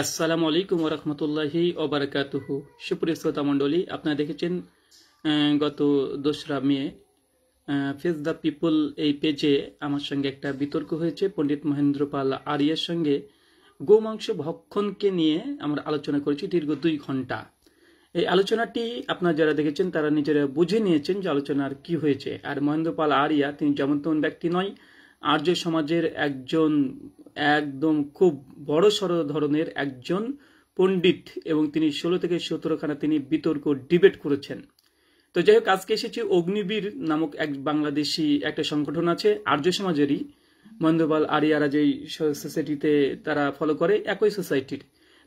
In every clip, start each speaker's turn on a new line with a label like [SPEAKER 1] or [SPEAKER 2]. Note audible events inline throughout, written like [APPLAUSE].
[SPEAKER 1] আসসালামু আলাইকুম ওরহমতুল্লাহি ওবরাকাতুহ সুপ্রিয় শ্রোতা মণ্ডলী আপনারা দেখেছেন গত দোসরা মে ফেস দ্য পিপল এই পেজে আমার সঙ্গে একটা বিতর্ক হয়েছে পণ্ডিত মহেন্দ্র পাল আরিয়ার সঙ্গে গোমাংস ভক্ষণকে নিয়ে আমরা আলোচনা করেছি দীর্ঘ দুই ঘন্টা এই আলোচনাটি আপনারা যারা দেখেছেন তারা নিজেরা বুঝে নিয়েছেন যে আলোচনার কি হয়েছে আর মহেন্দ্র পাল আরিয়া তিনি যেমন তেমন ব্যক্তি নয় আর্য সমাজের একজন একদম খুব বড় সড় ধরনের একজন পণ্ডিত এবং তিনি ষোলো থেকে সতেরোখানা তিনি বিতর্ক ডিবেট করেছেন তো যাই হোক আজকে এসেছি অগ্নিবীর নামক এক বাংলাদেশি একটা সংগঠন আছে আর্য সমাজেরই মন্দবাল আরিয়ারা যেই সোসাইটিতে তারা ফলো করে একই সোসাইটির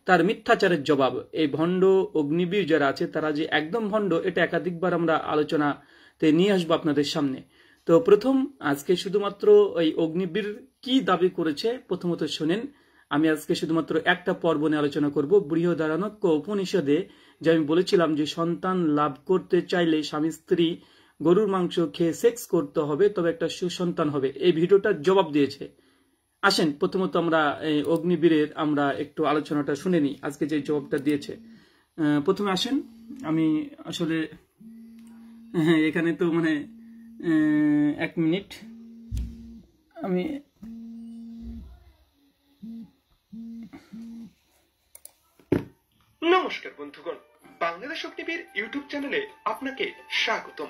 [SPEAKER 1] তার মিথ্যাচারের জবাব এই ভণ্ড অগ্নিবীর যারা আছে তারা যে একদম ভণ্ড এটা একাধিকবার আমরা আলোচনাতে নিয়ে আসবো আপনাদের সামনে তো প্রথম আজকে শুধুমাত্র ওই অগ্নিবীর কি দাবি করেছে প্রথমত শোনেন আমি আজকে শুধুমাত্র একটা পর্ব নিয়ে আলোচনা করব বৃহদারানক উপনিষদে যে আমি বলেছিলাম যে সন্তান লাভ করতে চাইলে স্বামী স্ত্রী গরুর মাংস খেয়ে সেক্স করতে হবে তবে একটা সুসন্তান হবে এই ভিডিওটা জবাব দিয়েছে আসেন প্রথমত আমরা অগ্নিবীরের আমরা একটু আলোচনাটা শুনে নিই আজকে যে জবাবটা দিয়েছে প্রথমে আসেন আমি আসলে হ্যাঁ, এখানে তো মানে এক মিনিট
[SPEAKER 2] আমি নমস্কার বন্ধুগণ বাংলাদেশ অগ্নিবীর ইউটিউব চ্যানেলে আপনাকে স্বাগতম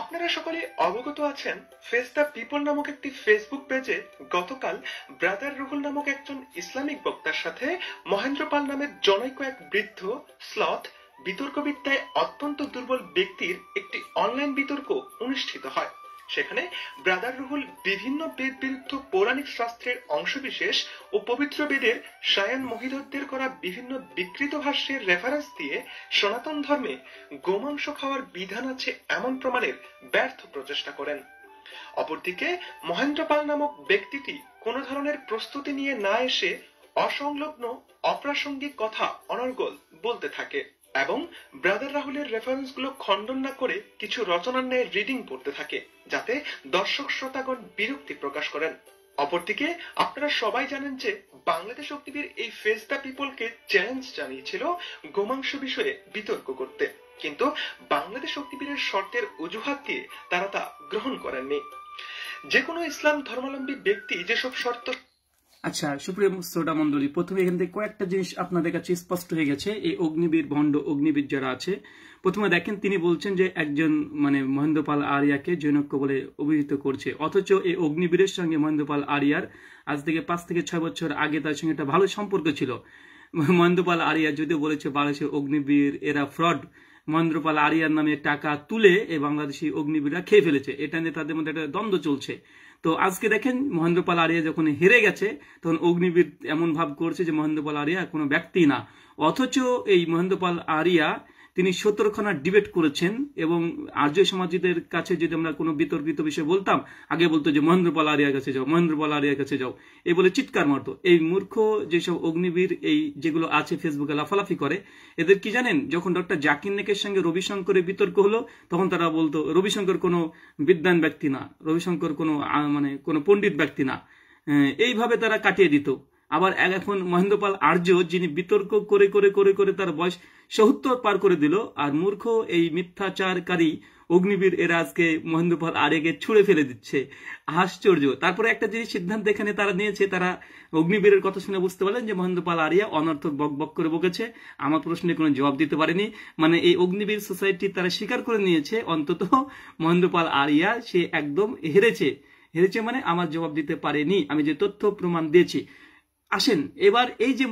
[SPEAKER 2] আপনারা সকলে অবগত আছেন ফেস দ্য পিপল নামক একটি ফেসবুক পেজে গতকাল ব্রাদার রুহুল নামক একজন ইসলামিক বক্তার সাথে মহেন্দ্র পাল নামের জনৈক এক বৃদ্ধ স্লথ বিতর্কবিদ্যায় অত্যন্ত দুর্বল ব্যক্তির একটি অনলাইন বিতর্ক অনুষ্ঠিত হয় সেখানে ব্রাদার রুহুল বিভিন্ন বেদ বিরুদ্ধ পৌরাণিক শাস্ত্রের অংশবিশেষ ও পবিত্র বেদের সায়ন মহিদদ্দের করা বিভিন্ন বিকৃত ভাষ্যের রেফারেন্স দিয়ে সনাতন ধর্মে গোমাংস খাওয়ার বিধান আছে এমন প্রমাণের ব্যর্থ প্রচেষ্টা করেন অপরদিকে মহেন্দ্র পাল নামক ব্যক্তিটি কোনো ধরনের প্রস্তুতি নিয়ে না এসে অসংলগ্ন অপ্রাসঙ্গিক কথা অনর্গল বলতে থাকে এবং ব্রাদার রাহুলের রেফারেন্স গুলো খণ্ডন না করে কিছু রচনার ন্যায় রিডিং পড়তে থাকে যাতে দর্শক শ্রোতাগণ বিরক্তি প্রকাশ করেন অপরদিকে আপনারা সবাই জানেন যে বাংলাদেশ শক্তিবীর এই ফেস দ্য পিপল কে চ্যালেঞ্জ জানিয়েছিল গোমাংস বিষয়ে বিতর্ক করতে কিন্তু বাংলাদেশ শক্তিবীরের শর্তের অজুহাত দিয়ে তারা তা গ্রহণ করেননি যে কোনো ইসলাম ধর্মাবলম্বী ব্যক্তি যেসব শর্ত
[SPEAKER 1] আচ্ছা সুপ্রিয় শ্রোতা মন্ডলী প্রথমে এখান থেকে কয়েকটা জিনিস আপনাদের কাছে স্পষ্ট হয়ে গেছে এই অগ্নিবীর ভণ্ড অগ্নিবীর যারা আছে প্রথমে দেখেন তিনি বলছেন যে একজন মানে মহেন্দ্রপাল আরিয়াকে জৈনক্য বলে অভিহিত করছে অথচ এই অগ্নিবীরের সঙ্গে মহেন্দ্রপাল আরিয়ার আজ থেকে পাঁচ থেকে ছয় বছর আগে তার সঙ্গে একটা ভালো সম্পর্ক ছিল মহেন্দ্রপাল আরিয়া যদিও বলেছে বাংলাদেশের অগ্নিবীর এরা ফ্রড মহেন্দ্রপাল আরিয়ার নামে টাকা তুলে এই বাংলাদেশি অগ্নিবীররা খেয়ে ফেলেছে এটা নিয়ে তাদের মধ্যে একটা দ্বন্দ্ব চলছে তো আজকে দেখেন মহেন্দ্রপাল আরিয়া যখন হেরে গেছে তখন অগ্নিবীর এমন ভাব করছে যে মহেন্দ্রপাল আরিয়া কোনো ব্যক্তি না অথচ এই মহেন্দ্রপাল আরিয়া তিনি সত্তরখানা ডিবেট করেছেন এবং আর্য সমাজীদের কাছে যদি আমরা কোনো বিতর্কিত বিষয় বলতাম আগে বলতো যে মহেন্দ্র পাল আরিয়ার কাছে যাও মহেন্দ্র পাল আরিয়ার কাছে যাও এই বলে চিৎকার মারতো এই মূর্খ যেসব অগ্নিবীর এই যেগুলো আছে ফেসবুকে লাফালাফি করে এদের কি জানেন যখন ডক্টর জাকির নেকের সঙ্গে রবিশঙ্করের বিতর্ক হলো তখন তারা বলতো রবিশঙ্কর কোনো বিদ্যান ব্যক্তি না রবিশঙ্কর কোনো মানে কোনো পণ্ডিত ব্যক্তি না এইভাবে তারা কাটিয়ে দিত আবার এখন মহেন্দ্রপাল আর্য যিনি বিতর্ক করে করে করে করে তার বয়স সত্তর পার করে দিল আর মূর্খ এই মিথ্যাচারকারী অগ্নিবীর এরা আজকে মহেন্দ্রপাল আরেকে ছুঁড়ে ফেলে দিচ্ছে আশ্চর্য তারপরে একটা জিনিস সিদ্ধান্ত এখানে তারা নিয়েছে তারা অগ্নিবীরের কথা শুনে বুঝতে পারলেন যে মহেন্দ্রপাল আরিয়া অনর্থক বক বক করে বকেছে আমার প্রশ্নে কোনো জবাব দিতে পারেনি মানে এই অগ্নিবীর সোসাইটি তারা স্বীকার করে নিয়েছে অন্তত মহেন্দ্রপাল আরিয়া সে একদম হেরেছে হেরেছে মানে আমার জবাব দিতে পারেনি আমি যে তথ্য প্রমাণ দিয়েছি আসেন এবার এই যে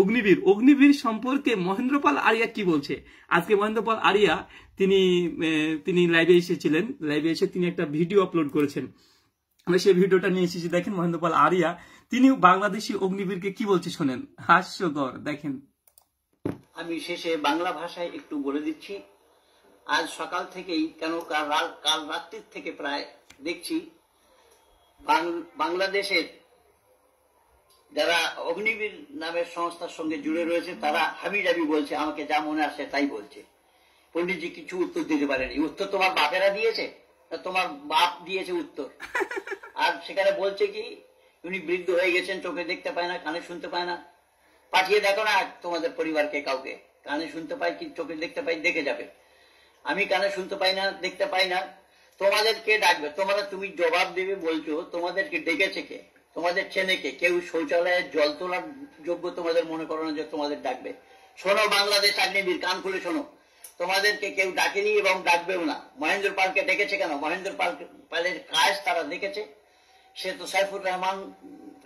[SPEAKER 1] অগ্নিবীর অগ্নিবীর সম্পর্কে মহেন্দ্রপাল আরিয়া কি বলছে আজকে মহেন্দ্রপাল আরিয়া তিনি তিনি লাইভে এসেছিলেন লাইভে এসে তিনি একটা ভিডিও আপলোড করেছেন আমি সেই ভিডিওটা নিয়ে এসেছি দেখেন মহেন্দ্রপাল আরিয়া তিনি বাংলাদেশি অগ্নিবীরকে কি বলছে শোনেন হাস্যকর দেখেন
[SPEAKER 3] আমি শেষে বাংলা ভাষায় একটু বলে দিচ্ছি আজ সকাল থেকেই কেন কাল রাত্রির থেকে প্রায় দেখছি বাংলাদেশের যারা অগ্নিবীর নামের সংস্থার সঙ্গে জুড়ে রয়েছে তারা হাবি ডাবি বলছে আমাকে যা মনে আসে তাই বলছে পন্ডিতজি কিছু উত্তর দিতে পারেনি উত্তর তোমার বাপেরা দিয়েছে তোমার বাপ দিয়েছে উত্তর আর সেখানে বলছে কি উনি বৃদ্ধ হয়ে গেছেন চোখে দেখতে পায় না কানে শুনতে পায় না পাঠিয়ে দেখো না তোমাদের পরিবারকে কাউকে কানে শুনতে পায় কি চোখে দেখতে পাই দেখে যাবে আমি কানে শুনতে পাই না দেখতে পাই না তোমাদেরকে ডাকবে তোমরা তুমি জবাব দেবে বলছো তোমাদেরকে ডেকেছে কে তোমাদের ছেলেকে কেউ শৌচালয়ের জল তোলার যোগ্য তোমাদের মনে করো না যে তোমাদের ডাকবে শোনো বাংলাদেশ আগ্নেবীর কান খুলে শোনো তোমাদেরকে কেউ ডাকেনি এবং ডাকবেও না মহেন্দ্র পালকে ডেকেছে কেন মহেন্দ্র পাল পালের কাজ তারা দেখেছে সে তো সাইফুর রহমান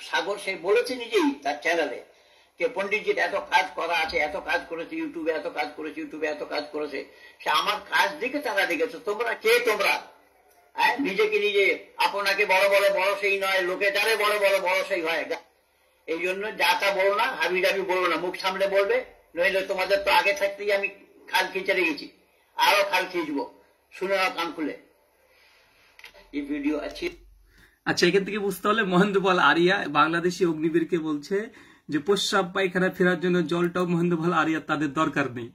[SPEAKER 3] সাগর সে বলেছে নিজেই তার চ্যানেলে যে পন্ডিতজির এত কাজ করা আছে এত কাজ করেছে ইউটিউবে এত কাজ করেছে ইউটিউবে এত কাজ করেছে সে আমার কাজ দেখে তারা দেখেছে তোমরা কে তোমরা হ্যাঁ? নিজেকে নিজে আপনাকে বড় বড় বড় সেই নয় লোকে যারে বড় বড় বড় সেই হয় এই জন্য যা তা বলো না হাবি ডাবি বলো না মুখ সামনে বলবে নইলে তোমাদের তো আগে থাকতেই আমি খাল খেচে গেছি আরো খাল খেঁচবো শুনে না কান খুলে এই ভিডিও
[SPEAKER 1] আছে আচ্ছা এখান থেকে বুঝতে হলে মহেন্দ্রপাল আরিয়া বাংলাদেশি অগ্নিবীরকে বলছে যে প্রস্রাব পায়খানা ফেরার জন্য জলটাও মহেন্দ্রপাল আরিয়া তাদের দরকার নেই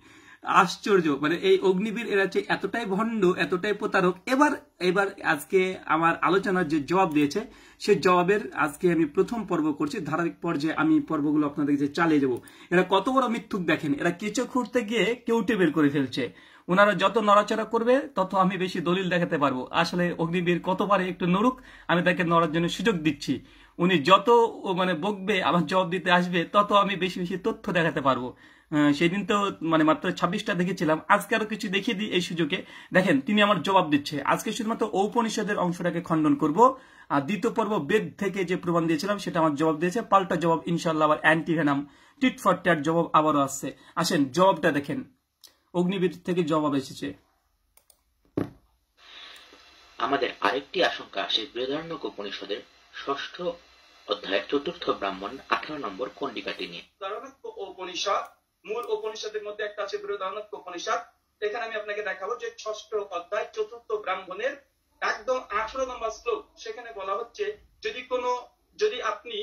[SPEAKER 1] আশ্চর্য মানে এই অগ্নিবীর এরা হচ্ছে এতটাই ভণ্ড এতটাই প্রতারক এবার এবার আজকে আমার আলোচনার যে জবাব দিয়েছে সে জবাবের আজকে আমি প্রথম পর্ব করছি ধারাবাহিক পর্যায়ে আমি পর্বগুলো আপনাদেরকে চালিয়ে যাব এরা কত বড় মিথ্যুক দেখেন এরা কেঁচো খুঁড়তে গিয়ে কেউটে বের করে ফেলছে ওনারা যত নড়াচড়া করবে তত আমি বেশি দলিল দেখাতে পারবো আসলে অগ্নিবীর কতবারে একটু নড়ুক আমি তাকে নড়ার জন্য সুযোগ দিচ্ছি উনি যত মানে বকবে আমার জবাব দিতে আসবে তত আমি বেশি বেশি তথ্য দেখাতে পারবো সেদিন তো মানে মাত্র ছাব্বিশটা দেখেছিলাম আজকে আরো কিছু দেখিয়ে দিই এই সুযোগে দেখেন তিনি আমার জবাব দিচ্ছে আজকে শুধুমাত্র ঔপনিষদের অংশটাকে খণ্ডন করব আর দ্বিতীয় পর্ব বেদ থেকে যে প্রমাণ দিয়েছিলাম সেটা আমার জবাব দিয়েছে পাল্টা জবাব ইনশাল্লাহ আবার anti venom tit for tat জবাব আবারও আসছে আসেন জবাবটা দেখেন অগ্নিবিদ থেকে জবাব এসেছে
[SPEAKER 4] আমাদের আরেকটি আশঙ্কা আসে বৃহদারণ্যক উপনিষদের ষষ্ঠ অধ্যায়ের চতুর্থ ব্রাহ্মণ আঠারো নম্বর কণ্ডিকাটি নিয়ে
[SPEAKER 1] উপনিষদ মূল উপনিষদের মধ্যে একটা আছে বৃহদানক উপনিষদ এখানে আমি আপনাকে দেখাবো যে ষষ্ঠ অধ্যায় চতুর্থ ব্রাহ্মণের একদম আঠারো নম্বর শ্লোক সেখানে বলা হচ্ছে যদি কোনো যদি আপনি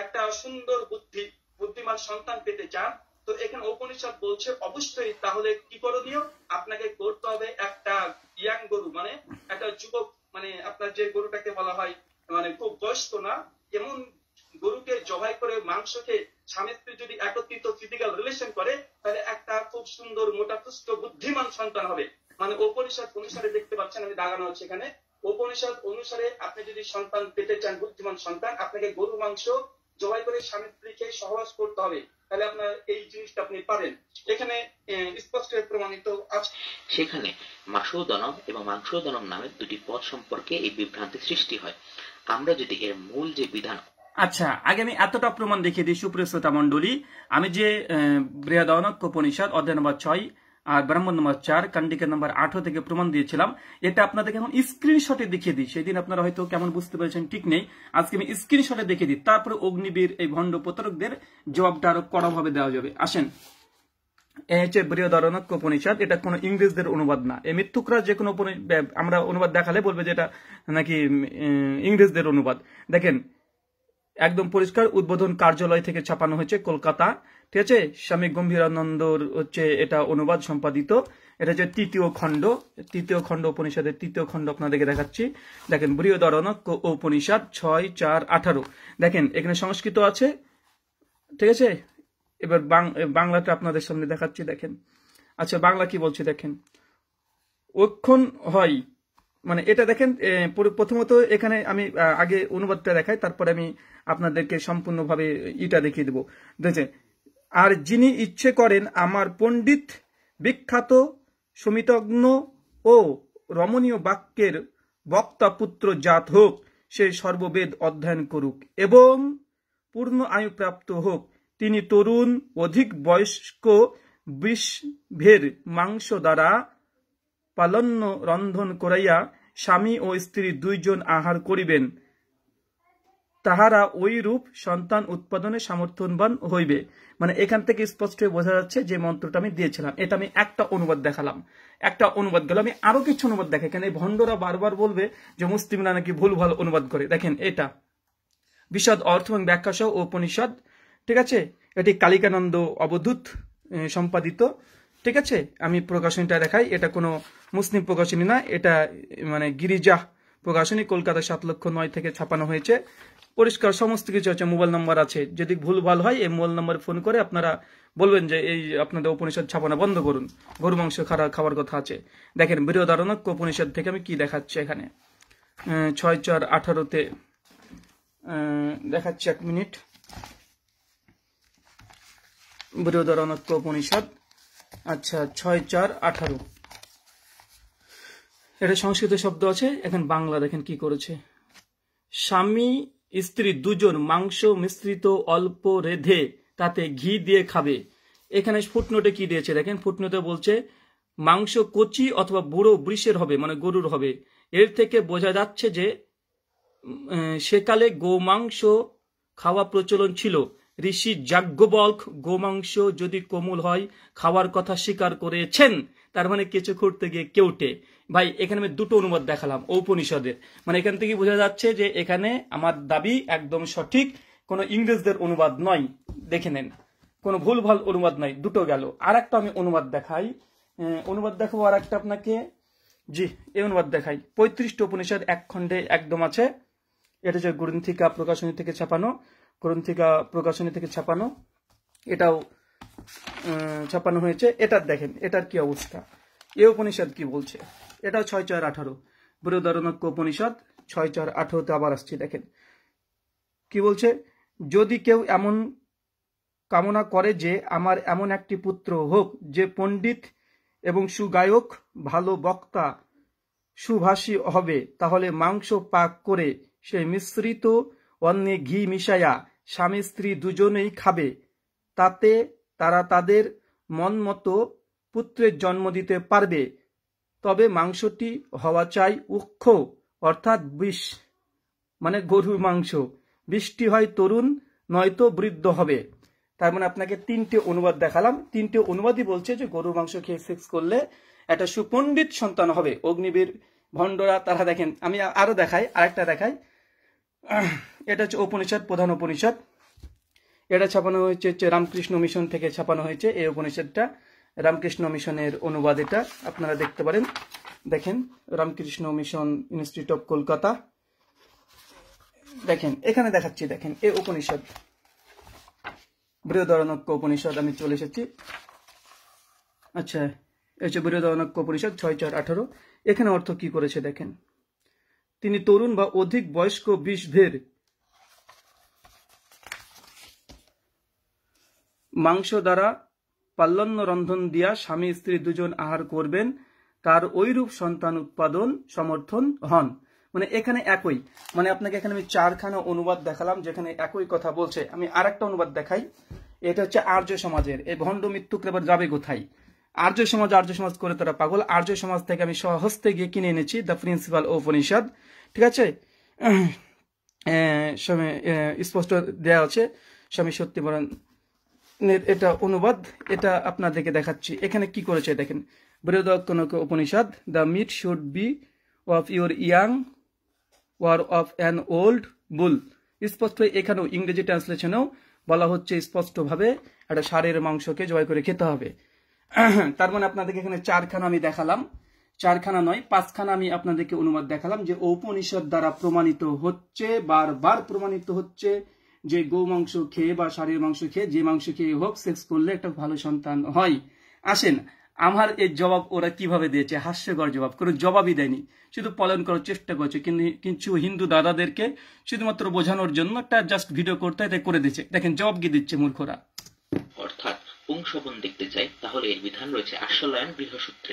[SPEAKER 1] একটা সুন্দর বুদ্ধি বুদ্ধিমান সন্তান পেতে চান তো এখানে উপনিষদ বলছে অবশ্যই তাহলে কি করে দিও আপনাকে করতে হবে একটা ইয়াং গরু মানে একটা যুবক মানে আপনার যে গরুটাকে বলা হয় মানে খুব বয়স্ক না এমন গরুকে জবাই করে মাংসকে স্বামী স্ত্রী যদি একত্রিত ফিজিক্যাল রিলেশন করে তাহলে একটা খুব সুন্দর মোটা পুষ্ট বুদ্ধিমান সন্তান হবে মানে উপনিষদ অনুসারে দেখতে পাচ্ছেন আমি দাগানো হচ্ছে এখানে উপনিষদ অনুসারে আপনি যদি সন্তান পেতে চান বুদ্ধিমান সন্তান আপনাকে গরু মাংস জবাই করে স্বামী স্ত্রীকে সহবাস করতে হবে তাহলে আপনার এই জিনিসটা আপনি পারেন এখানে স্পষ্ট প্রমাণিত আছে
[SPEAKER 4] সেখানে মাসুদনম এবং মাংসদনম নামের দুটি পদ সম্পর্কে এই বিভ্রান্তি সৃষ্টি হয় আমরা যদি এর মূল যে বিধান
[SPEAKER 1] আচ্ছা আগে আমি এতটা প্রমাণ দেখিয়ে দিই সুপ্রিয় শ্রোতা মন্ডলী আমি যে বৃহদানক উপনিষদ অধ্যায় নম্বর ছয় আর ব্রাহ্মণ নম্বর চার কান্ডিকা নম্বর আঠারো থেকে প্রমাণ দিয়েছিলাম এটা আপনাদেরকে এখন স্ক্রিনশটে দেখিয়ে দিই সেদিন আপনারা হয়তো কেমন বুঝতে পেরেছেন ঠিক নেই আজকে আমি স্ক্রিনশটে দেখিয়ে দিই তারপরে অগ্নিবীর এই ভণ্ড প্রতারকদের জবাবটা আরো কড়াভাবে দেওয়া যাবে আসেন হচ্ছে এটা কোনো ইংরেজদের অনুবাদ না এই মৃত্যুকরা যে কোনো আমরা অনুবাদ দেখালে বলবে যে এটা নাকি ইংরেজদের অনুবাদ দেখেন একদম পরিষ্কার উদ্বোধন কার্যালয় থেকে ছাপানো হয়েছে কলকাতা ঠিক আছে স্বামী গম্ভীরানন্দর হচ্ছে এটা অনুবাদ সম্পাদিত এটা হচ্ছে তৃতীয় খণ্ড তৃতীয় খণ্ড উপনিষদের তৃতীয় খণ্ড আপনাদেরকে দেখাচ্ছি দেখেন দরণক উপনিষদ ছয় চার আঠারো দেখেন এখানে সংস্কৃত আছে ঠিক আছে এবার বাংলাটা আপনাদের সামনে দেখাচ্ছি দেখেন আচ্ছা বাংলা কি বলছে দেখেন ওক্ষণ হয় মানে এটা দেখেন প্রথমত এখানে আমি আগে অনুবাদটা দেখাই তারপরে আমি আপনাদেরকে সম্পূর্ণভাবে ইটা দেখিয়ে দেবো দেখছেন আর যিনি ইচ্ছে করেন আমার পণ্ডিত বিখ্যাত সমিতগ্ন ও রমণীয় বাক্যের বক্তা পুত্র জাত হোক সে সর্ববেদ অধ্যয়ন করুক এবং পূর্ণ আয়ু প্রাপ্ত হোক তিনি তরুণ অধিক বয়স্ক বিষভের মাংস দ্বারা পালন্য রন্ধন করাইয়া স্বামী ও স্ত্রী দুইজন আহার করিবেন তাহারা ওই রূপ সন্তান উৎপাদনে সামর্থ্যবান হইবে মানে এখান থেকে স্পষ্ট বোঝা যাচ্ছে যে মন্ত্রটা আমি দিয়েছিলাম এটা আমি একটা অনুবাদ দেখালাম একটা অনুবাদ গেল আমি আরো কিছু অনুবাদ দেখাই এখানে ভণ্ডরা বারবার বলবে যে মুসলিমরা নাকি ভুল ভাল অনুবাদ করে দেখেন এটা বিশদ অর্থ এবং ব্যাখ্যা সহ উপনিষদ ঠিক আছে এটি কালিকানন্দ অবধূত সম্পাদিত ঠিক আছে আমি প্রকাশনীটা দেখাই এটা কোনো মুসলিম প্রকাশনী না এটা মানে গিরিজা প্রকাশনী কলকাতা সাত লক্ষ নয় থেকে ছাপানো হয়েছে পরিষ্কার সমস্ত কিছু আছে মোবাইল নাম্বার আছে যদি ভুল ভাল হয় এই মোবাইল নাম্বারে ফোন করে আপনারা বলবেন যে এই আপনাদের উপনিষদ ছাপানো বন্ধ করুন গরু মাংস খারাপ খাওয়ার কথা আছে দেখেন বৃহদারণক উপনিষদ থেকে আমি কি দেখাচ্ছি এখানে ছয় চার আঠারোতে দেখাচ্ছি এক মিনিট বৃহদারণক উপনিষদ আচ্ছা ছয় চার আঠারো এটা সংস্কৃত শব্দ আছে এখন বাংলা দেখেন কি করেছে স্বামী স্ত্রী দুজন মাংস মিশ্রিত অল্প রেধে তাতে ঘি দিয়ে খাবে এখানে ফুটনোটে কি দিয়েছে দেখেন ফুটনোটে বলছে মাংস কচি অথবা বুড়ো বৃষের হবে মানে গরুর হবে এর থেকে বোঝা যাচ্ছে যে সেকালে গো মাংস খাওয়া প্রচলন ছিল ঋষি যাজ্ঞবল্ক গোমাংস যদি কোমল হয় খাওয়ার কথা স্বীকার করেছেন তার মানে কেঁচো খুঁড়তে গিয়ে কেউটে ভাই এখানে আমি দুটো অনুবাদ দেখালাম ঔপনিষদের মানে এখান থেকে বোঝা যাচ্ছে যে এখানে আমার দাবি একদম সঠিক কোনো ইংরেজদের অনুবাদ নয় দেখে নেন কোনো ভুল ভাল অনুবাদ নয় দুটো গেল আর একটা আমি অনুবাদ দেখাই অনুবাদ দেখাবো আর একটা আপনাকে জি এই অনুবাদ দেখাই পঁয়ত্রিশটা উপনিষদ এক খণ্ডে একদম আছে এটা হচ্ছে গ্রন্থিকা প্রকাশনী থেকে ছাপানো গ্রন্থিকা প্রকাশনী থেকে ছাপানো এটাও ছাপানো হয়েছে এটার দেখেন এটার কি অবস্থা এ উপনিষদ কি বলছে এটাও ছয় চার আঠারো বৃহদারণক্য উপনিষদ ছয় চার আঠারোতে আবার আসছি দেখেন কি বলছে যদি কেউ এমন কামনা করে যে আমার এমন একটি পুত্র হোক যে পণ্ডিত এবং সুগায়ক ভালো বক্তা সুভাষী হবে তাহলে মাংস পাক করে সে মিশ্রিত অন্য ঘি মিশায়া স্বামী স্ত্রী দুজনেই খাবে তাতে তারা তাদের মন মতো পুত্রের জন্ম দিতে পারবে তবে মাংসটি হওয়া চাই উক্ষ অর্থাৎ বিষ মানে গরুর মাংস বৃষ্টি হয় তরুণ নয়তো বৃদ্ধ হবে তার মানে আপনাকে তিনটে অনুবাদ দেখালাম তিনটে অনুবাদই বলছে যে গরুর মাংস খেয়ে সেক্স করলে একটা সুপণ্ডিত সন্তান হবে অগ্নিবীর ভণ্ডরা তারা দেখেন আমি আরো দেখাই আরেকটা দেখাই এটা হচ্ছে উপনিষদ প্রধান উপনিষদ এটা ছাপানো হয়েছে হচ্ছে রামকৃষ্ণ মিশন থেকে ছাপানো হয়েছে এই উপনিষদটা রামকৃষ্ণ মিশনের অনুবাদ এটা আপনারা দেখতে পারেন দেখেন Ramakrishna mission institute of Kolkata দেখেন এখানে দেখাচ্ছি দেখেন এই উপনিষদ বৃহদারণক্য উপনিষদ আমি চলে এসেছি আচ্ছা এই হচ্ছে বৃহদারণক্য উপনিষদ ছয় চার আঠারো এখানে অর্থ কি করেছে দেখেন তিনি তরুণ বা অধিক বয়স্ক বিষভের মাংস দ্বারা পাল্লন্য রন্ধন দিয়া স্বামী স্ত্রী দুজন আহার করবেন তার ঐরূপ সন্তান উৎপাদন সমর্থন হন মানে এখানে একই মানে আপনাকে এখানে আমি চারখানা অনুবাদ দেখালাম যেখানে একই কথা বলছে আমি আর একটা অনুবাদ দেখাই এটা হচ্ছে আর্য সমাজের এই ভণ্ড মৃত্যুক এবার যাবে কোথায় আর্য সমাজ আর্য সমাজ করে তারা পাগল আর্য সমাজ থেকে আমি সহস্তে গিয়ে কিনে এনেছি দ্য প্রিন্সিপাল উপনিষদ ঠিক আছে [CLEARS THROAT] স্পষ্ট দেয়া আছে স্বামী সত্যিবরণ এটা অনুবাদ এটা আপনাদেরকে দেখাচ্ছি এখানে কি করেছে দেখেন বৃহদকনক Upanishad the meat should be of your young or of an old bull স্পষ্ট এখানেও ইংরেজি ট্রান্সলেশনেও বলা হচ্ছে স্পষ্টভাবে একটা সারের মাংসকে জয় করে খেতে হবে [CLEARS THROAT] তার মানে আপনাদেরকে এখানে চারখানা আমি দেখালাম চারখানা নয় পাঁচখানা আমি আপনাদেরকে অনুবাদ দেখালাম যে ঔপনিষদ দ্বারা প্রমাণিত হচ্ছে বারবার প্রমাণিত হচ্ছে যে গৌ মাংস খেয়ে বা শাড়ির মাংস খেয়ে যে মাংস খেয়ে হোক সেক্স করলে একটা ভালো সন্তান হয় আসেন আমার এর জবাব ওরা কিভাবে দিয়েছে হাস্যকর জবাব কোনো জবাবই দেয়নি শুধু পালন করার চেষ্টা করছে কিন্তু হিন্দু দাদাদেরকে শুধুমাত্র বোঝানোর জন্য একটা জাস্ট ভিডিও করতে করে দিচ্ছে দেখেন জবাব কি দিচ্ছে মূর্খরা
[SPEAKER 4] ধ্বংসবন দেখতে চাই তাহলে এর বিধান রয়েছে আশ্বলায়ন গৃহসূত্রে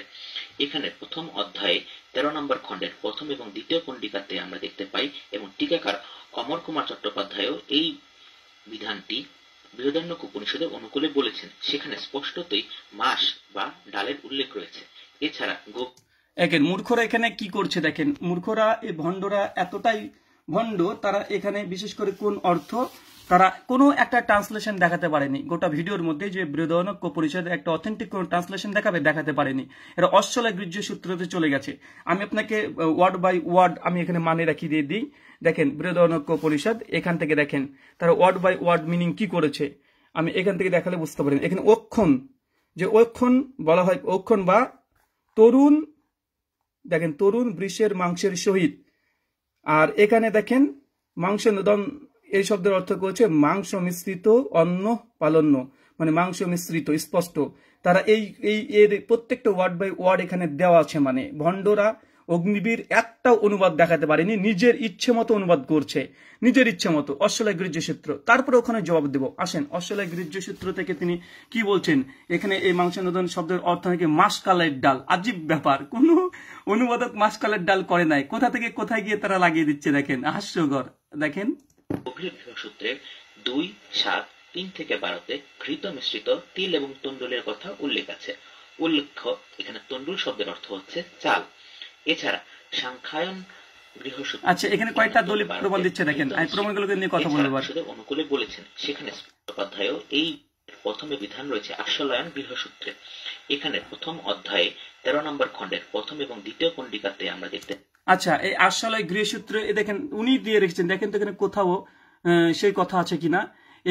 [SPEAKER 4] এখানে প্রথম অধ্যায়ে তেরো নম্বর খণ্ডের প্রথম এবং দ্বিতীয় খণ্ডিকাতে আমরা দেখতে পাই এবং টিকাকার অমর কুমার চট্টোপাধ্যায়ও এই বিধানটি বৃহদান্যক উপনিষদের অনুকূলে বলেছেন সেখানে স্পষ্টতই মাস বা ডালের উল্লেখ রয়েছে
[SPEAKER 1] এছাড়া গোপ একের মূর্খরা এখানে কি করছে দেখেন মূর্খরা এ ভণ্ডরা এতটাই ভণ্ড তারা এখানে বিশেষ করে কোন অর্থ তারা কোনো একটা ট্রান্সলেশন দেখাতে পারেনি গোটা ভিডিওর মধ্যে যে বৃহদানক্য পরিষদের একটা অথেন্টিক কোনো ট্রান্সলেশন দেখাবে দেখাতে পারেনি এরা অশ্চলা গৃহ্য সূত্রতে চলে গেছে আমি আপনাকে ওয়ার্ড বাই ওয়ার্ড আমি এখানে মানে রাখি দিয়ে দিই দেখেন বৃহদানক্য পরিষদ এখান থেকে দেখেন তারা ওয়ার্ড বাই ওয়ার্ড মিনিং কি করেছে আমি এখান থেকে দেখালে বুঝতে পারেন এখানে অক্ষণ যে অক্ষণ বলা হয় অক্ষণ বা তরুণ দেখেন তরুণ বৃষের মাংসের সহিত আর এখানে দেখেন মাংস এই শব্দের অর্থ করছে মাংস মিশ্রিত অন্ন পালন্য মানে মাংস মিশ্রিত স্পষ্ট তারা এই এই এর প্রত্যেকটা ওয়ার্ড বাই ওয়ার্ড এখানে দেওয়া আছে মানে ভণ্ডরা অগ্নিবীর একটা অনুবাদ দেখাতে পারেনি নিজের ইচ্ছে মতো অনুবাদ করছে নিজের ইচ্ছে মতো অশ্বলয় সূত্র তারপরে ওখানে জবাব দেব আসেন অশ্বলয় সূত্র থেকে তিনি কি বলছেন এখানে এই মাংস নদন শব্দের অর্থ নাকি মাসকালের ডাল আজীব ব্যাপার কোনো অনুবাদক মাসকালের ডাল করে নাই কোথা থেকে কোথায় গিয়ে তারা লাগিয়ে দিচ্ছে দেখেন হাস্যকর দেখেন অভিলেখহীন
[SPEAKER 4] সূত্রে দুই সাত তিন থেকে বারোতে ঘৃত মিশ্রিত তিল এবং তন্ডুলের কথা উল্লেখ আছে উল্লেখ্য এখানে তন্ডুল শব্দের অর্থ হচ্ছে চাল এছাড়া সাংখ্যায়ন আচ্ছা এখানে কয়েকটা দলিল প্রমাণ দিচ্ছে দেখেন নিয়ে কথা বলবো অনুকূলে বলেছেন সেখানে চট্টোপাধ্যায় এই প্রথমে বিধান রয়েছে আশ্রলায়ন গৃহসূত্রে এখানে প্রথম অধ্যায়ে তেরো নম্বর খণ্ডের প্রথম এবং দ্বিতীয় খণ্ডিকাতে আমরা দেখতে
[SPEAKER 1] আচ্ছা এই আশালয় গৃহসূত্রে দেখেন উনি দিয়ে রেখেছেন দেখেন তো এখানে কোথাও সেই কথা আছে কিনা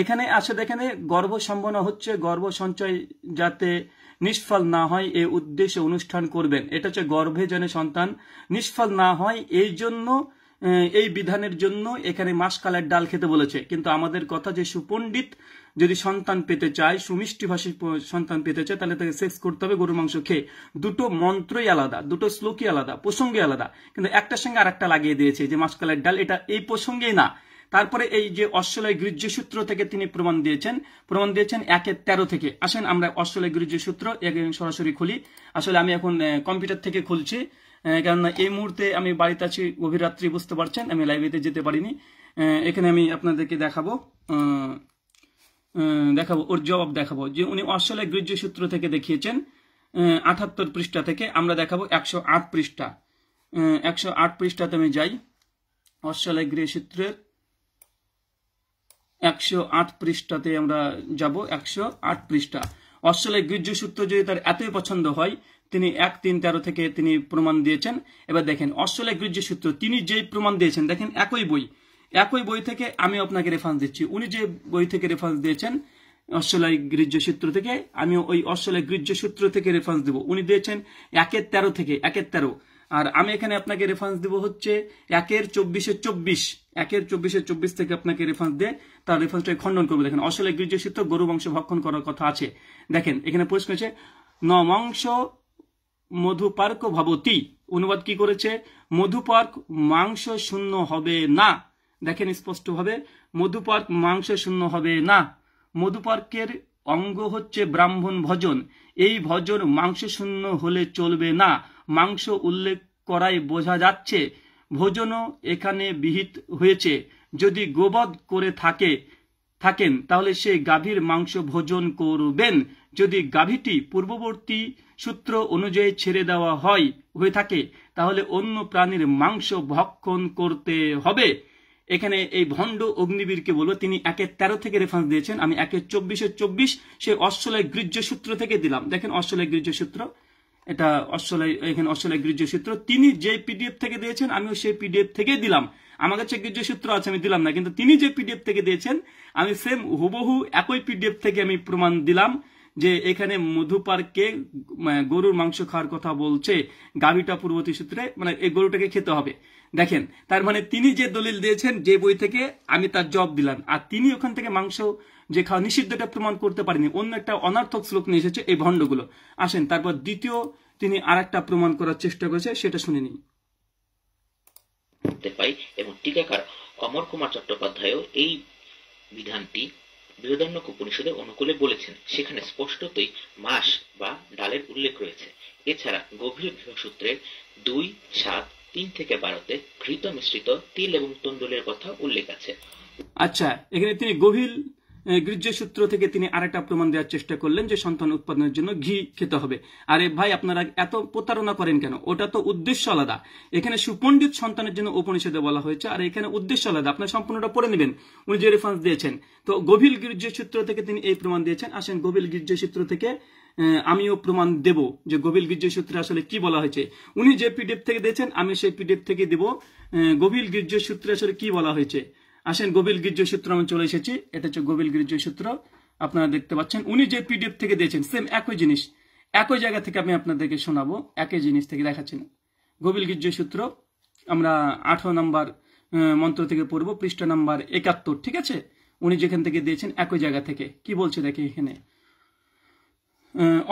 [SPEAKER 1] এখানে আসে দেখেন গর্ব সম্ভাবনা হচ্ছে গর্ব সঞ্চয় যাতে নিষ্ফল না হয় এ উদ্দেশ্যে অনুষ্ঠান করবেন এটা হচ্ছে গর্ভে যেন সন্তান নিষ্ফল না হয় এই জন্য এই বিধানের জন্য এখানে মাসকালের ডাল খেতে বলেছে কিন্তু আমাদের কথা যে সুপণ্ডিত যদি সন্তান পেতে চায় সুমিষ্টি ভাষী সন্তান পেতে চায় তাহলে তাকে সেক্স করতে হবে গরুর মাংস খেয়ে দুটো মন্ত্রই আলাদা দুটো শ্লোকই আলাদা প্রসঙ্গে আলাদা কিন্তু একটার সঙ্গে আর একটা লাগিয়ে দিয়েছে যে মাসকালের ডাল এটা এই প্রসঙ্গেই না তারপরে এই যে অশ্বলয় গৃহ্য সূত্র থেকে তিনি প্রমাণ দিয়েছেন প্রমাণ দিয়েছেন একের তেরো থেকে আসেন আমরা অশ্বলয় গৃহ্য সূত্র সরাসরি খুলি আসলে আমি এখন কম্পিউটার থেকে খুলছি কেননা এই মুহূর্তে আমি বাড়িতে আছি গভীর রাত্রি বুঝতে পারছেন আমি লাইব্রেরিতে যেতে পারিনি এখানে আমি আপনাদেরকে দেখাবো দেখাবো ওর জবাব দেখাবো যে উনি অস্ট্রেলিয়া গ্রীজ সূত্র থেকে দেখিয়েছেন আটাত্তর পৃষ্ঠা থেকে আমরা দেখাবো একশো আট পৃষ্ঠা একশো আট পৃষ্ঠাতে আমি যাই অস্ট্রেলিয়া গৃহসূত্রের একশো আট পৃষ্ঠাতে আমরা যাব একশো আট পৃষ্ঠা গৃহ্য সূত্র যদি তার এতই পছন্দ হয় তিনি এক তিন তেরো থেকে তিনি প্রমাণ দিয়েছেন এবার দেখেন অশ্বলেখ গ্রীজ্য সূত্র তিনি যেই প্রমাণ দিয়েছেন দেখেন একই বই একই বই থেকে আমি আপনাকে রেফারেন্স দিচ্ছি উনি যে বই থেকে রেফারেন্স দিয়েছেন অশ্বলয় গ্রীজ্য সূত্র থেকে আমি ওই অশ্বলয় গ্রীজ্য সূত্র থেকে রেফারেন্স দেবো উনি দিয়েছেন একের তেরো থেকে একের তেরো আর আমি এখানে আপনাকে রেফারেন্স দেবো হচ্ছে একের চব্বিশে চব্বিশ একের চব্বিশে চব্বিশ থেকে আপনাকে রেফারেন্স দিয়ে তার রেফারেন্সটা খণ্ডন করবে দেখেন অশ্বলয় গ্রীজ্য সূত্র গরু বংশ ভক্ষণ করার কথা আছে দেখেন এখানে প্রশ্ন হচ্ছে নমাংশ মধুপার্ক পার্ক ভবতী অনুবাদ কি করেছে মধু পার্ক মাংস শূন্য হবে না দেখেন স্পষ্টভাবে মধু পার্ক মাংস শূন্য হবে না মধু পার্কের অঙ্গ হচ্ছে ব্রাহ্মণ ভজন এই ভজন মাংস শূন্য হলে চলবে না মাংস উল্লেখ করায় বোঝা যাচ্ছে ভোজনও এখানে বিহিত হয়েছে যদি গোবধ করে থাকে থাকেন তাহলে সে গাভীর মাংস ভোজন করবেন যদি গাভীটি পূর্ববর্তী সূত্র অনুযায়ী ছেড়ে দেওয়া হয় হয়ে থাকে তাহলে অন্য প্রাণীর মাংস ভক্ষণ করতে হবে এখানে এই ভণ্ড অগ্নিবীরকে বলবো তিনি একে তেরো থেকে রেফারেন্স দিয়েছেন আমি একে চব্বিশে চব্বিশ সে অশ্বলায় গৃহ্য সূত্র থেকে দিলাম দেখেন অশ্বলায় গৃহ্য সূত্র এটা অশ্বলায় এখানে অশ্বলায় গৃহ্য সূত্র তিনি যে পিডিএফ থেকে দিয়েছেন আমিও সেই পিডিএফ থেকে দিলাম আমার কাছে গৃহ্য সূত্র আছে আমি দিলাম না কিন্তু তিনি যে পিডিএফ থেকে দিয়েছেন আমি সেম হুবহু একই পিডিএফ থেকে আমি প্রমাণ দিলাম যে এখানে মধু পার্কে মানে গরুর মাংস খাওয়ার কথা বলছে গাভীটা পূর্বতী সূত্রে মানে এই গরুটাকে খেতে হবে দেখেন তার মানে তিনি যে দলিল দিয়েছেন যে বই থেকে আমি তার জব দিলাম আর তিনি ওখান থেকে মাংস যে খাওয়া নিষিদ্ধটা প্রমাণ করতে পারেনি অন্য একটা অনার্থক শ্লোক নিয়ে এসেছে এই ভণ্ডগুলো আসেন তারপর দ্বিতীয় তিনি আর একটা প্রমাণ করার চেষ্টা করেছে সেটা শুনে নিই
[SPEAKER 4] এবং টিকাকার অমর কুমার চট্টোপাধ্যায়ও এই বিধানটি বৃহদারণ্যক উপনিষদের অনুকূলে বলেছেন সেখানে স্পষ্টতই মাস বা ডালের উল্লেখ রয়েছে এছাড়া গভীর সূত্রের দুই সাত তিন থেকে বারোতে ঘৃত মিশ্রিত তিল এবং তন্ডুলের কথা উল্লেখ আছে
[SPEAKER 1] আচ্ছা এখানে তিনি গভীর গৃহ্য সূত্র থেকে তিনি আরেকটা প্রমাণ দেওয়ার চেষ্টা করলেন যে সন্তান উৎপাদনের জন্য ঘি খেতে হবে আরে ভাই আপনারা এত প্রতারণা করেন কেন ওটা তো উদ্দেশ্য আলাদা এখানে সুপণ্ডিত সন্তানের জন্য উপনিষদে বলা হয়েছে আর এখানে উদ্দেশ্য আলাদা আপনারা সম্পূর্ণটা পড়ে নেবেন উনি যে রেফারেন্স দিয়েছেন তো গভীর গির্জ্য সূত্র থেকে তিনি এই প্রমাণ দিয়েছেন আসেন গভীর গির্জ্য সূত্র থেকে আমিও প্রমাণ দেব যে গভীর গির্জ্য সূত্রে আসলে কি বলা হয়েছে উনি যে পিডিএফ থেকে দিয়েছেন আমি সেই পিডিএফ থেকে দেব গভীর গির্জ্য সূত্রে আসলে কি বলা হয়েছে আসেন গোবিল গির্জ সূত্র আমি চলে এসেছি এটা হচ্ছে গোবিল গির্জ সূত্র আপনারা দেখতে পাচ্ছেন উনি যে পিডিএফ থেকে দিয়েছেন সেম একই জিনিস একই জায়গা থেকে আমি আপনাদেরকে শোনাবো একই জিনিস থেকে দেখাচ্ছি না গোবিল গির্জ সূত্র আমরা আঠারো নম্বর মন্ত্র থেকে পড়ব পৃষ্ঠ নাম্বার একাত্তর ঠিক আছে উনি যেখান থেকে দিয়েছেন একই জায়গা থেকে কি বলছে দেখে এখানে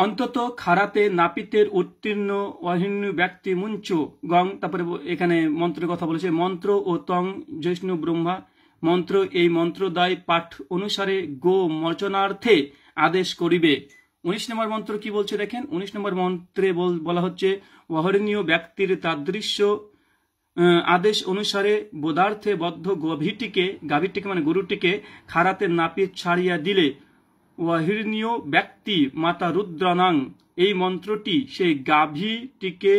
[SPEAKER 1] অন্তত খারাতে নাপিতের উত্তীর্ণ অহিন্ন ব্যক্তি মুঞ্চ গং তারপরে এখানে মন্ত্রের কথা বলেছে মন্ত্র ও তং জৈষ্ণু ব্রহ্মা মন্ত্র এই মন্ত্রদায় পাঠ অনুসারে গো মর্চনার্থে আদেশ করিবে উনিশ নম্বর মন্ত্র কি বলছে দেখেন উনিশ নম্বর মন্ত্রে বলা হচ্ছে অহরণীয় ব্যক্তির তাদৃশ্য আদেশ অনুসারে বোধার্থে বদ্ধ গভীরটিকে গাভীরটিকে মানে গরুটিকে খারাতে নাপিত ছাড়িয়া দিলে অহরণীয় ব্যক্তি মাতা রুদ্রনাং এই মন্ত্রটি সেই গাভীটিকে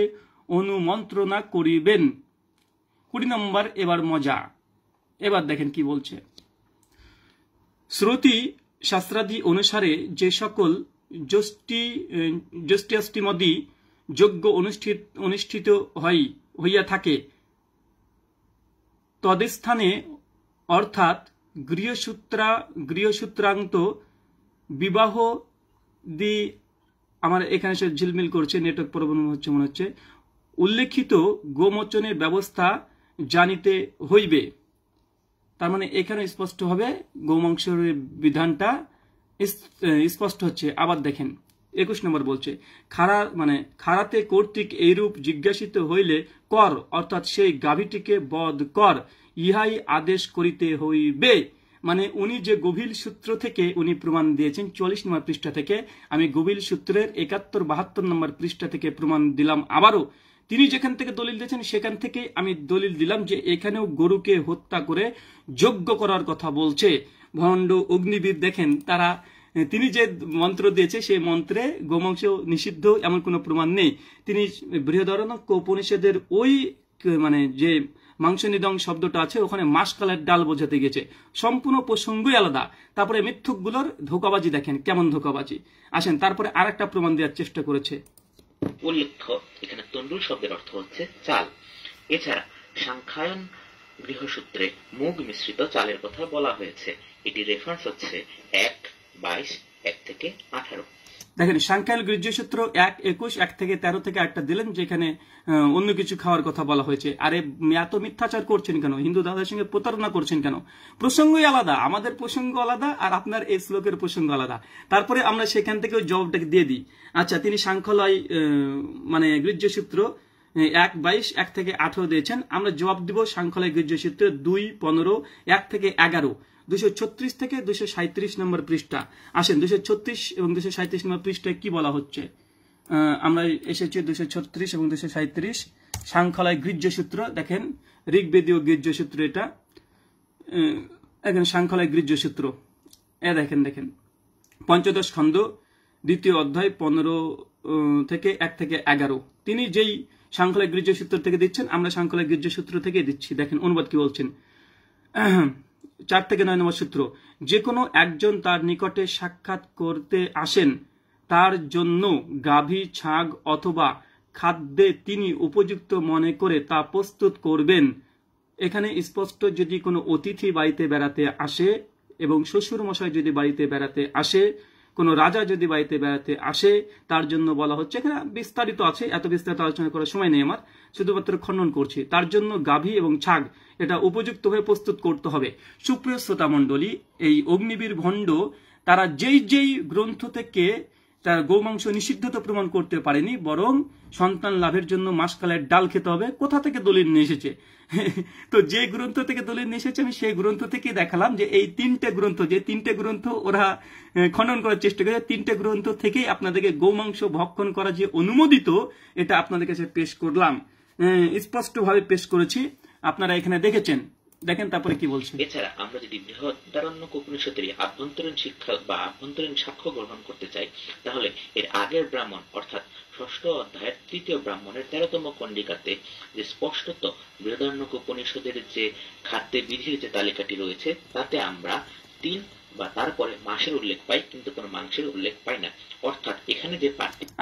[SPEAKER 1] অনুমন্ত্রণা করিবেন কুড়ি নম্বর এবার মজা এবার দেখেন কি বলছে শ্রুতি শাস্ত্রাদি অনুসারে যে সকল জ্যোষ্ঠী জ্যোষ্ঠী যজ্ঞ অনুষ্ঠিত অনুষ্ঠিত হয় হইয়া থাকে তদস্থানে অর্থাৎ গৃহসূত্রা গৃহসূত্রান্ত বিবাহ দি আমার এখানে সে ঝিলমিল করছে নেটওয়ার্ক প্রবলেম হচ্ছে মনে হচ্ছে উল্লেখিত গোমোচনের ব্যবস্থা জানিতে হইবে তার মানে এখানে স্পষ্ট হবে গোমাংসের বিধানটা স্পষ্ট হচ্ছে আবার দেখেন একুশ নম্বর বলছে খারা মানে খারাতে কর্তৃক এইরূপ জিজ্ঞাসিত হইলে কর অর্থাৎ সেই গাভীটিকে বধ কর ইহাই আদেশ করিতে হইবে মানে উনি যে গভীর সূত্র থেকে উনি প্রমাণ দিয়েছেন চল্লিশ নম্বর পৃষ্ঠা থেকে আমি গভীর সূত্রের একাত্তর বাহাত্তর নম্বর পৃষ্ঠা থেকে প্রমাণ দিলাম আবারও তিনি যেখান থেকে দলিল দিয়েছেন সেখান থেকে আমি দলিল দিলাম যে এখানেও গরুকে হত্যা করে যোগ্য করার কথা বলছে ভণ্ড অগ্নিবিদ দেখেন তারা তিনি যে মন্ত্র দিয়েছে সেই মন্ত্রে গোমাংস নিষিদ্ধ এমন কোনো প্রমাণ নেই তিনি বৃহদারণক উপনিষেদের ওই মানে যে মাংস নিদং শব্দটা আছে ওখানে মাসকালের ডাল বোঝাতে গেছে সম্পূর্ণ প্রসঙ্গই আলাদা তারপরে মিথ্যুকগুলোর ধোকাবাজি দেখেন কেমন ধোকাবাজি আসেন তারপরে আর একটা প্রমাণ দেওয়ার চেষ্টা করেছে উল্লেখ্য
[SPEAKER 4] এখানে তন্ডুল শব্দের অর্থ হচ্ছে চাল এছাড়া সাংখ্যায়ন গৃহসূত্রে মুগ মিশ্রিত চালের কথা বলা হয়েছে এটি রেফারেন্স হচ্ছে এক বাইশ এক থেকে
[SPEAKER 1] আঠারো দেখেন সাংখ্যায়ল গ্রাহ্য সূত্র এক একুশ এক থেকে তেরো থেকে একটা দিলেন যেখানে অন্য কিছু খাওয়ার কথা বলা হয়েছে আরে এত মিথ্যাচার করছেন কেন হিন্দু দাদার সঙ্গে প্রতারণা করছেন কেন প্রসঙ্গই আলাদা আমাদের প্রসঙ্গ আলাদা আর আপনার এই শ্লোকের প্রসঙ্গ আলাদা তারপরে আমরা সেখান থেকে ওই জবাবটাকে দিয়ে দিই আচ্ছা তিনি সাংখ্যালয় মানে গৃহ্য সূত্র এক বাইশ এক থেকে আঠেরো দিয়েছেন আমরা জবাব দিব সাংখ্যালয় গৃহ্য দুই পনেরো এক থেকে এগারো দুশো ছত্রিশ থেকে দুশো সাঁত্রিশ নম্বর পৃষ্ঠা আসেন দুশো ছত্রিশ এবং দুশো সাঁত্রিশ নম্বর পৃষ্ঠায় কি বলা হচ্ছে আমরা এসেছি দুশো ছত্রিশ এবং দুশো সাঁত্রিশ সাংখলায় গৃহ্য সূত্র দেখেন ঋগ্বেদীয় গৃহ্য সূত্র এটা এখানে সাংখলায় গৃহ্য সূত্র এ দেখেন দেখেন পঞ্চদশ খণ্ড দ্বিতীয় অধ্যায় পনেরো থেকে এক থেকে এগারো তিনি যেই সাংখলায় গৃহ্য সূত্র থেকে দিচ্ছেন আমরা সাংখলায় গৃহ্য সূত্র থেকে দিচ্ছি দেখেন অনুবাদ কি বলছেন চার থেকে নয় নম্বর সূত্র যে কোনো একজন তার নিকটে সাক্ষাৎ করতে আসেন তার জন্য গাভী ছাগ অথবা খাদ্যে তিনি উপযুক্ত মনে করে তা প্রস্তুত করবেন এখানে স্পষ্ট যদি কোনো অতিথি বাড়িতে বেড়াতে আসে এবং শ্বশুর মশাই যদি বাড়িতে বেড়াতে আসে কোনো রাজা যদি বাড়িতে বেড়াতে আসে তার জন্য বলা হচ্ছে এখানে বিস্তারিত আছে এত বিস্তারিত আলোচনা করার সময় নেই আমার শুধুমাত্র খণ্ডন করছি তার জন্য গাভী এবং ছাগ এটা উপযুক্ত হয়ে প্রস্তুত করতে হবে সুপ্রিয় শ্রোতা মণ্ডলী এই অগ্নিবীর ভণ্ড তারা যেই যেই গ্রন্থ থেকে তার গোমাংস নিষিদ্ধ তো প্রমাণ করতে পারেনি বরং সন্তান লাভের জন্য মাসকালের ডাল খেতে হবে কোথা থেকে দলিল নিয়ে এসেছে তো যে গ্রন্থ থেকে দলিল নিয়ে এসেছে আমি সেই গ্রন্থ থেকে দেখালাম যে এই তিনটে গ্রন্থ যে তিনটে গ্রন্থ ওরা খণ্ডন করার চেষ্টা করে তিনটে গ্রন্থ থেকেই আপনাদেরকে গোমাংস ভক্ষণ করা যে অনুমোদিত এটা আপনাদের কাছে পেশ করলাম স্পষ্টভাবে পেশ করেছি আপনারা এখানে দেখেছেন দেখেন তারপরে কি বলছে এছাড়া আমরা যদি
[SPEAKER 4] বৃহদারণ্য উপনিষদের আভ্যন্তরীণ শিক্ষা বা আভ্যন্তরীণ সাক্ষ্য গ্রহণ করতে চাই তাহলে এর আগের ব্রাহ্মণ অর্থাৎ ষষ্ঠ অধ্যায়ের তৃতীয় ব্রাহ্মণের তেরোতম কণ্ডিকাতে যে স্পষ্টত বৃহদারণ্য উপনিষদের যে খাদ্যে বিধির যে তালিকাটি রয়েছে তাতে আমরা তিন বা তারপরে মাসের উল্লেখ পাই কিন্তু কোন মাংসের উল্লেখ পাই না অর্থাৎ এখানে যে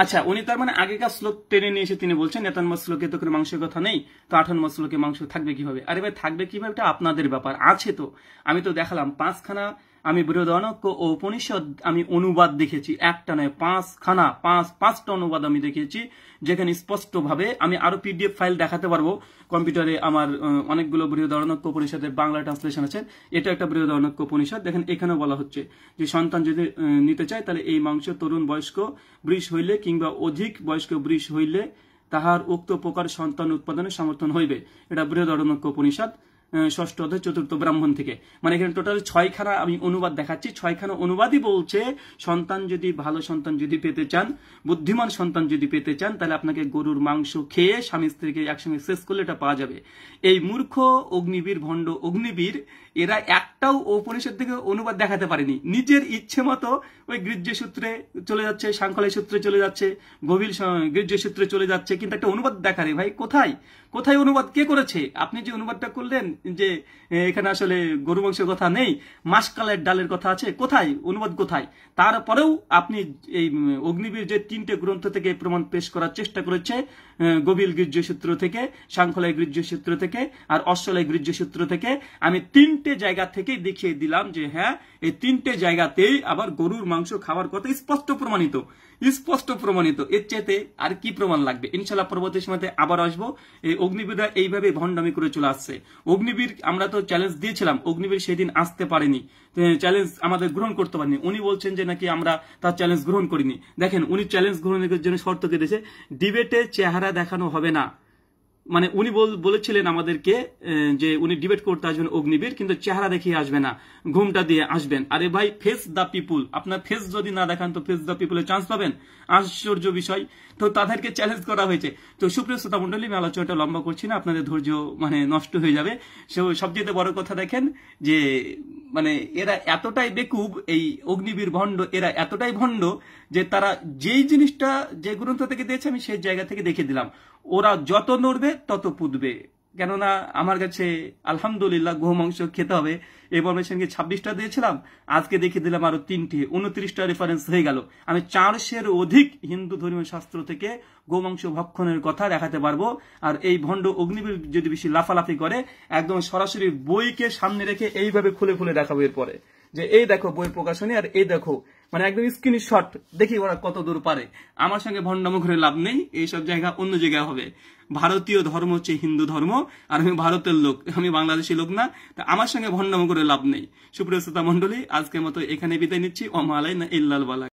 [SPEAKER 1] আচ্ছা উনি তার মানে আগেকার শ্লোক টেনে নিয়ে এসে তিনি বলছেন নেতান শ্লোকে তো করে মাংসের কথা নেই তো আঠান্ন শ্লোকে মাংস থাকবে কিভাবে আরে ভাই থাকবে কিভাবে এটা আপনাদের ব্যাপার আছে তো আমি তো দেখালাম পাঁচখানা আমি বৃহদানক্য ও উপনিষদ আমি অনুবাদ দেখেছি একটা নয় পাঁচখানা পাঁচ পাঁচটা অনুবাদ আমি দেখেছি যেখানে স্পষ্টভাবে আমি আরো পিডিএফ ফাইল দেখাতে পারবো কম্পিউটারে আমার অনেকগুলো বৃহদারণক্য উপনিষদের বাংলা ট্রান্সলেশন আছে এটা একটা বৃহদারণক্য উপনিষদ দেখেন এখানেও বলা হচ্ছে যে সন্তান যদি নিতে চায় তাহলে এই মাংস তরুণ বয়স্ক বৃষ হইলে কিংবা অধিক বয়স্ক বৃষ হইলে তাহার উক্ত প্রকার সন্তান উৎপাদনে সমর্থন হইবে এটা বৃহদারণক্য উপনিষদ ষষ্ঠ অধ্যায় চতুর্থ ব্রাহ্মণ থেকে মানে এখানে টোটাল ছয়খানা আমি অনুবাদ দেখাচ্ছি ছয়খানা অনুবাদই বলছে সন্তান যদি ভালো সন্তান যদি পেতে চান বুদ্ধিমান সন্তান যদি পেতে চান তাহলে আপনাকে গরুর মাংস খেয়ে স্বামী স্ত্রীকে একসঙ্গে শেষ করলে এটা পাওয়া যাবে এই মূর্খ অগ্নিবীর ভণ্ড অগ্নিবীর এরা একটাও উপনিষদ থেকে অনুবাদ দেখাতে পারেনি নিজের ইচ্ছে মতো ওই গৃহ্য সূত্রে চলে যাচ্ছে সাংখলের সূত্রে চলে যাচ্ছে গভীর গৃহ্য সূত্রে চলে যাচ্ছে কিন্তু একটা অনুবাদ দেখা রে ভাই কোথায় কোথায় অনুবাদ কে করেছে আপনি যে অনুবাদটা করলেন যে এখানে আসলে গরু বংশের কথা নেই মাসকালের ডালের কথা আছে কোথায় অনুবাদ কোথায় তারপরেও আপনি এই অগ্নিবীর যে তিনটে গ্রন্থ থেকে প্রমাণ পেশ করার চেষ্টা করেছে গভীর গৃহ্য সূত্র থেকে সাংখলায় গৃহ্য সূত্র থেকে আর অশ্বলায় গৃহ্য সূত্র থেকে আমি তিন তিনটে জায়গা থেকে দেখিয়ে দিলাম যে হ্যাঁ এই তিনটে জায়গাতেই আবার গরুর মাংস খাওয়ার কথা স্পষ্ট প্রমাণিত স্পষ্ট প্রমাণিত এর চেতে আর কি প্রমাণ লাগবে ইনশাল্লাহ পরবর্তী সময়তে আবার আসবো এই অগ্নিবীরা এইভাবে ভণ্ডামি করে চলে আসছে অগ্নিবীর আমরা তো চ্যালেঞ্জ দিয়েছিলাম অগ্নিবীর সেদিন আসতে পারেনি চ্যালেঞ্জ আমাদের গ্রহণ করতে পারেনি উনি বলছেন যে নাকি আমরা তার চ্যালেঞ্জ গ্রহণ করিনি দেখেন উনি চ্যালেঞ্জ গ্রহণের জন্য শর্ত কেটেছে ডিবেটে চেহারা দেখানো হবে না মানে উনি বলেছিলেন আমাদেরকে যে উনি ডিবেট করতে আসবেন অগ্নিবীর কিন্তু চেহারা দেখিয়ে আসবে না ঘুমটা দিয়ে আসবেন আরে ভাই ফেস দ্য পিপুল আপনার ফেস যদি না দেখান তো ফেস দ্য পিপুলের চান্স পাবেন আশ্চর্য বিষয় তো তাদেরকে চ্যালেঞ্জ করা হয়েছে তো সুপ্রিয় শ্রোতা মন্ডলী আমি আলোচনাটা লম্বা করছি না আপনাদের ধৈর্য মানে নষ্ট হয়ে যাবে সে সবচেয়ে বড় কথা দেখেন যে মানে এরা এতটাই বেকুব এই অগ্নিবীর ভণ্ড এরা এতটাই ভণ্ড যে তারা যেই জিনিসটা যে গ্রন্থ থেকে দিয়েছে আমি সেই জায়গা থেকে দেখে দিলাম ওরা যত নড়বে তত পুতবে কেননা আমার কাছে আলহামদুলিল্লাহ গো মাংস খেতে হবে এই বর্মেশনকে ছাব্বিশটা দিয়েছিলাম আজকে দেখিয়ে দিলাম আরো তিনটি উনত্রিশটা রেফারেন্স হয়ে গেল আমি চারশের অধিক হিন্দু ধর্মীয় শাস্ত্র থেকে গোমাংস ভক্ষণের কথা দেখাতে পারবো আর এই ভণ্ড অগ্নিবীর যদি বেশি লাফালাফি করে একদম সরাসরি বইকে সামনে রেখে এইভাবে খুলে খুলে দেখাবো এরপরে যে এই দেখো বই প্রকাশনী আর এই দেখো মানে একদম স্ক্রিনশট দেখি ওরা কত দূর পারে আমার সঙ্গে ভণ্ডামো ঘুরে লাভ নেই এইসব জায়গা অন্য জায়গায় হবে ভারতীয় ধর্ম হচ্ছে হিন্দু ধর্ম আর আমি ভারতের লোক আমি বাংলাদেশি লোক না তা আমার সঙ্গে ভণ্ডামো করে লাভ নেই সুপ্রিয় শ্রোতা মন্ডলী আজকের মতো এখানে বিদায় নিচ্ছি অমালাই না ইল্লাল বালা